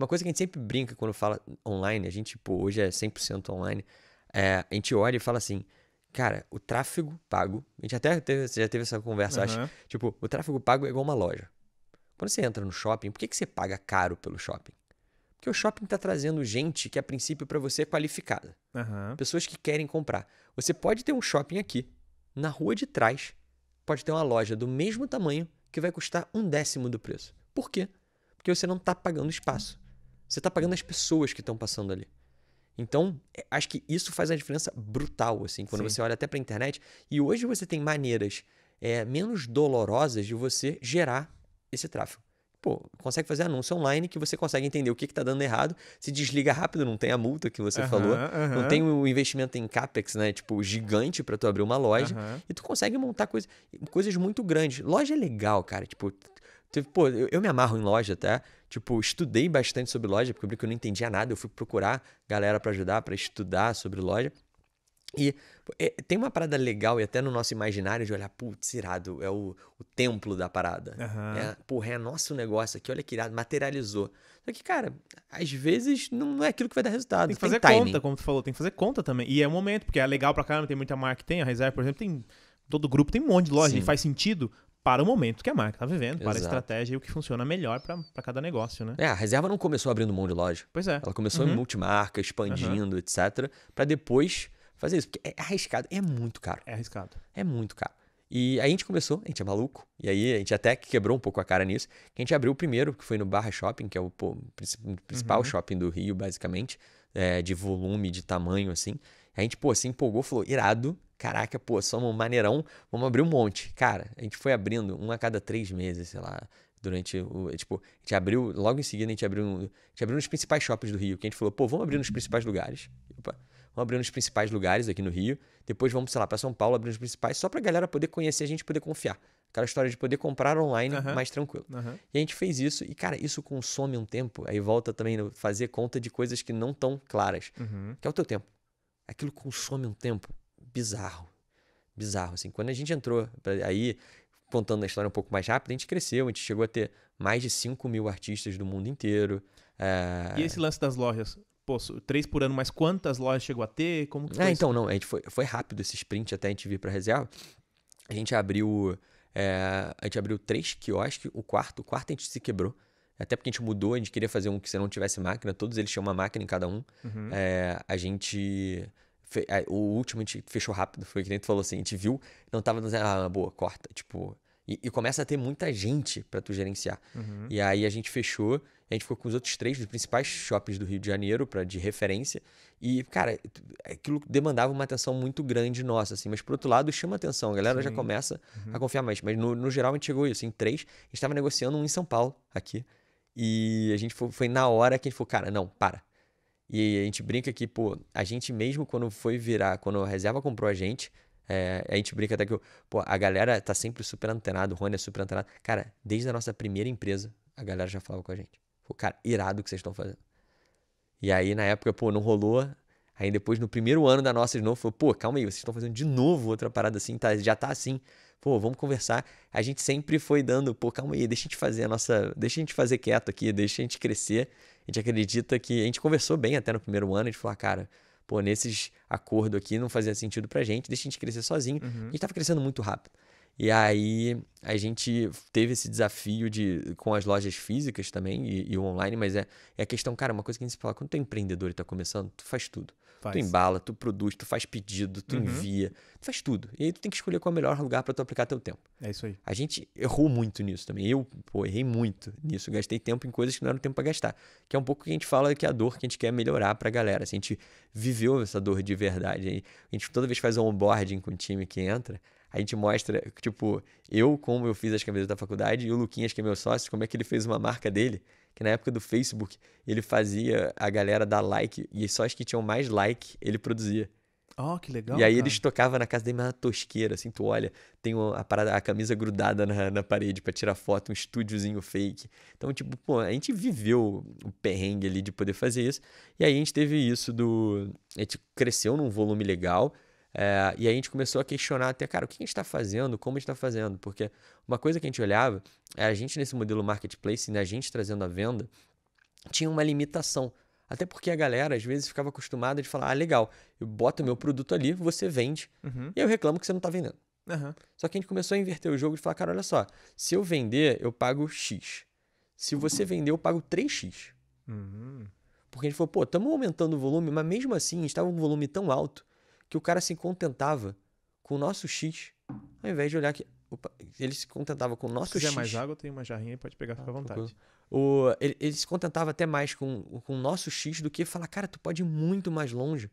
Uma coisa que a gente sempre brinca quando fala online, a gente, tipo, hoje é 100% online, é, a gente olha e fala assim, cara, o tráfego pago, a gente até teve, já teve essa conversa, uhum. acho, tipo, o tráfego pago é igual uma loja. Quando você entra no shopping, por que, que você paga caro pelo shopping? Porque o shopping está trazendo gente que, a princípio, é para você é qualificada. Uhum. Pessoas que querem comprar. Você pode ter um shopping aqui, na rua de trás, pode ter uma loja do mesmo tamanho que vai custar um décimo do preço. Por quê? Porque você não está pagando espaço. Você tá pagando as pessoas que estão passando ali. Então, é, acho que isso faz a diferença brutal, assim, quando Sim. você olha até pra internet. E hoje você tem maneiras é, menos dolorosas de você gerar esse tráfego. Pô, consegue fazer anúncio online que você consegue entender o que, que tá dando errado, se desliga rápido, não tem a multa que você uhum, falou, uhum. não tem o investimento em capex, né, tipo, gigante para tu abrir uma loja, uhum. e tu consegue montar coisa, coisas muito grandes. Loja é legal, cara, tipo, tu, pô, eu, eu me amarro em loja, tá? Tipo, estudei bastante sobre loja, porque eu não entendia nada, eu fui procurar galera para ajudar, para estudar sobre loja. E é, tem uma parada legal, e até no nosso imaginário, de olhar, putz, irado, é o, o templo da parada. Uhum. É, porra, é nosso negócio aqui, olha que irado, materializou. Só que, cara, às vezes não é aquilo que vai dar resultado. Tem que fazer tem conta, como tu falou, tem que fazer conta também. E é o momento, porque é legal pra caramba, tem muita marca que tem, a Reserva, por exemplo, tem todo grupo tem um monte de loja Sim. e faz sentido, para o momento que a marca está vivendo, Exato. para a estratégia e o que funciona melhor para cada negócio, né? É, a reserva não começou abrindo mão de loja. Pois é. Ela começou uhum. em multimarca, expandindo, uhum. etc, para depois fazer isso, porque é arriscado, é muito caro. É arriscado. É muito caro. E aí a gente começou, a gente é maluco, e aí a gente até quebrou um pouco a cara nisso, que a gente abriu o primeiro, que foi no Barra Shopping, que é o pô, principal uhum. shopping do Rio, basicamente, é, de volume, de tamanho, assim. A gente, pô, se empolgou, falou, irado, caraca, pô, somos maneirão, vamos abrir um monte. Cara, a gente foi abrindo um a cada três meses, sei lá, durante o. Tipo, a gente abriu, logo em seguida a gente abriu, a gente abriu nos principais shoppings do Rio, que a gente falou, pô, vamos abrir nos principais lugares. Opa, vamos abrir nos principais lugares aqui no Rio. Depois vamos, sei lá, para São Paulo, abrir nos principais, só pra galera poder conhecer a gente poder confiar. Aquela história de poder comprar online uhum. mais tranquilo. Uhum. E a gente fez isso, e cara, isso consome um tempo. Aí volta também a fazer conta de coisas que não tão claras, uhum. que é o teu tempo. Aquilo consome um tempo bizarro. Bizarro, assim. Quando a gente entrou, aí, contando a história um pouco mais rápido, a gente cresceu, a gente chegou a ter mais de 5 mil artistas do mundo inteiro. É... E esse lance das lojas? Poço, três por ano, mas quantas lojas chegou a ter? Como que foi ah, então, não, a gente foi, foi rápido esse sprint até a gente vir para Reserva. A gente abriu. É, a gente abriu três quiosques, o quarto, o quarto a gente se quebrou. Até porque a gente mudou, a gente queria fazer um que você não tivesse máquina, todos eles tinham uma máquina em cada um. Uhum. É, a gente é, o último a gente fechou rápido, foi que a gente falou assim, a gente viu, não tava dizendo, ah, boa, corta, tipo... E, e, começa a ter muita gente para tu gerenciar. Uhum. E aí a gente fechou, a gente ficou com os outros três dos principais shoppings do Rio de Janeiro para de referência. E, cara, aquilo demandava uma atenção muito grande nossa, assim. Mas, por outro lado, chama atenção, a galera Sim. já começa uhum. a confiar mais. Mas, no, no, geral, a gente chegou isso. Em três, a gente estava negociando um em São Paulo, aqui. E a gente foi, foi na hora que a gente falou, cara, não, para e a gente brinca que, pô, a gente mesmo quando foi virar, quando a reserva comprou a gente, é, a gente brinca até que, pô, a galera tá sempre super antenada, o Rony é super antenado. Cara, desde a nossa primeira empresa, a galera já falava com a gente. Pô, cara, irado o que vocês estão fazendo. E aí, na época, pô, não rolou. Aí depois, no primeiro ano da nossa de novo, falou, pô, calma aí, vocês estão fazendo de novo outra parada assim, tá, já tá assim. Pô, vamos conversar. A gente sempre foi dando, pô, calma aí, deixa a gente fazer a nossa. Deixa a gente fazer quieto aqui, deixa a gente crescer a gente acredita que. A gente conversou bem até no primeiro ano, a gente falou, ah, cara, pô, nesses acordo aqui não fazia sentido pra gente, deixa a gente crescer sozinho. Uhum. A gente tava crescendo muito rápido. E aí a gente teve esse desafio de com as lojas físicas também e, e o online, mas é, é a questão, cara, uma coisa que a gente fala, quando tu é empreendedor e tá começando, tu faz tudo. Faz. Tu embala, tu produz, tu faz pedido, tu uhum. envia, tu faz tudo. E aí tu tem que escolher qual é o melhor lugar para tu aplicar teu tempo. É isso aí. A gente errou muito nisso também. Eu, pô, errei muito nisso. Gastei tempo em coisas que não era tempo para gastar. Que é um pouco o que a gente fala que é a dor que a gente quer melhorar pra galera. Assim, a gente viveu essa dor de verdade. A gente toda vez faz um onboarding com o time que entra. A gente mostra, tipo, eu como eu fiz as camisas da faculdade e o Luquinhas, que é meu sócio, como é que ele fez uma marca dele, que na época do Facebook, ele fazia a galera dar like e só as que tinham mais like ele produzia. Oh, que legal. E aí cara. ele na casa dele uma tosqueira, assim, tu olha, tem uma, a, parada, a camisa grudada na, na parede para tirar foto, um estúdiozinho fake. Então, tipo, pô, a gente viveu o perrengue ali de poder fazer isso. E aí a gente teve isso do. A gente cresceu num volume legal. É, e aí a gente começou a questionar até, cara, o que a gente está fazendo, como a gente está fazendo, porque uma coisa que a gente olhava é a gente nesse modelo marketplace, né, a gente trazendo a venda, tinha uma limitação. Até porque a galera às vezes ficava acostumada de falar, ah, legal, eu boto meu produto ali, você vende, uhum. e eu reclamo que você não está vendendo. Uhum. Só que a gente começou a inverter o jogo e falar, cara, olha só, se eu vender, eu pago X. Se você vender, eu pago 3X. Uhum. Porque a gente falou, pô, estamos aumentando o volume, mas mesmo assim, a gente estava com um volume tão alto que o cara se contentava com o nosso X, ao invés de olhar que. Opa, ele se contentava com o nosso X. Se quiser mais água, tem uma jarrinha e pode pegar, fica à ah, vontade. O, ele, ele, se contentava até mais com, com o nosso X do que falar, cara, tu pode ir muito mais longe,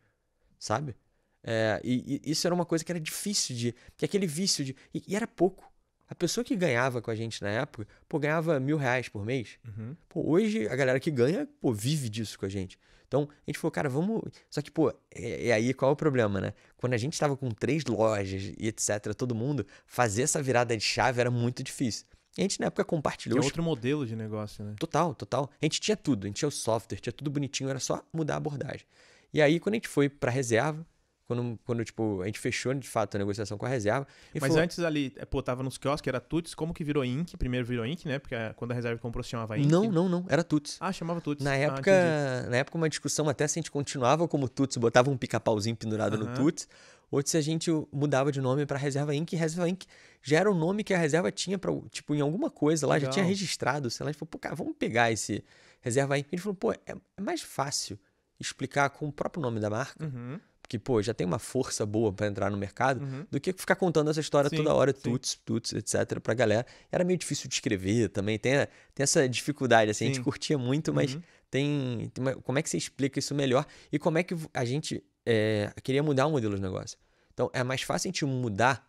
sabe? É, e, e, isso era uma coisa que era difícil de. Que aquele vício de. E, e era pouco. A pessoa que ganhava com a gente na época, pô, ganhava mil reais por mês. Uhum. Pô, hoje a galera que ganha, pô, vive disso com a gente. Então, a gente falou, cara, vamos. Só que, pô, e, é, é aí qual é o problema, né? Quando a gente estava com três lojas e etc., todo mundo, fazer essa virada de chave era muito difícil. E a gente, na época, é compartilhou. Tinha outro os... modelo de negócio, né? Total, total. A gente tinha tudo, a gente tinha o software, tinha tudo bonitinho, era só mudar a abordagem. E aí, quando a gente foi para reserva, quando, quando tipo, a gente fechou de fato a negociação com a reserva. Mas falou, antes ali, é, pô, tava nos quiosques, era Tuts, como que virou Inc? Primeiro virou Inc, né? Porque ah, quando a reserva comprou se chamava Inc. Não, não, não, era Tuts. Ah, chamava Tuts. Na ah, época, ah, na época uma discussão até se a gente continuava como Tuts, botava um pica-pauzinho pendurado uhum. no Tuts, ou se a gente mudava de nome para Reserva Inc. Reserva Inc. já era o nome que a reserva tinha para, tipo, em alguma coisa lá, Legal. já tinha registrado, sei lá, a gente falou, pô, cara, vamos pegar esse Reserva Inc. A gente falou, pô, é, é mais fácil explicar com o próprio nome da marca. Uhum que, pô, já tem uma força boa para entrar no mercado, uhum. do que ficar contando essa história sim, toda hora, tuts, tuts, etc, pra galera. Era meio difícil de escrever também, tem, tem essa dificuldade, assim, sim. a gente curtia muito, mas uhum. tem, tem uma, Como é que você explica isso melhor? E como é que a gente é, queria mudar o modelo de negócio? Então, é mais fácil a gente mudar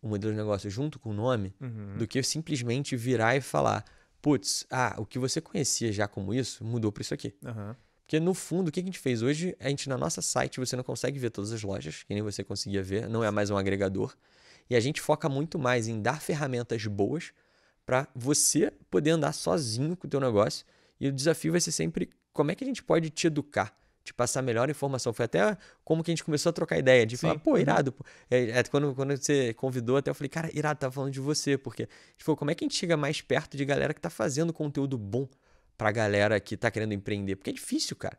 o modelo de negócio junto com o nome uhum. do que simplesmente virar e falar, putz, ah, o que você conhecia já como isso mudou para isso aqui. Uhum. Porque no fundo, o que a gente fez hoje? A gente, na nossa site, você não consegue ver todas as lojas, que nem você conseguia ver, não é mais um agregador. E a gente foca muito mais em dar ferramentas boas para você poder andar sozinho com o teu negócio. E o desafio vai ser sempre como é que a gente pode te educar, te passar melhor informação. Foi até como que a gente começou a trocar ideia, de Sim. falar, pô, uhum. irado. Pô. É, é, quando, quando você convidou, até eu falei, cara, irado, tava falando de você, porque a como é que a gente chega mais perto de galera que tá fazendo conteúdo bom? pra galera que tá querendo empreender. Porque é difícil, cara.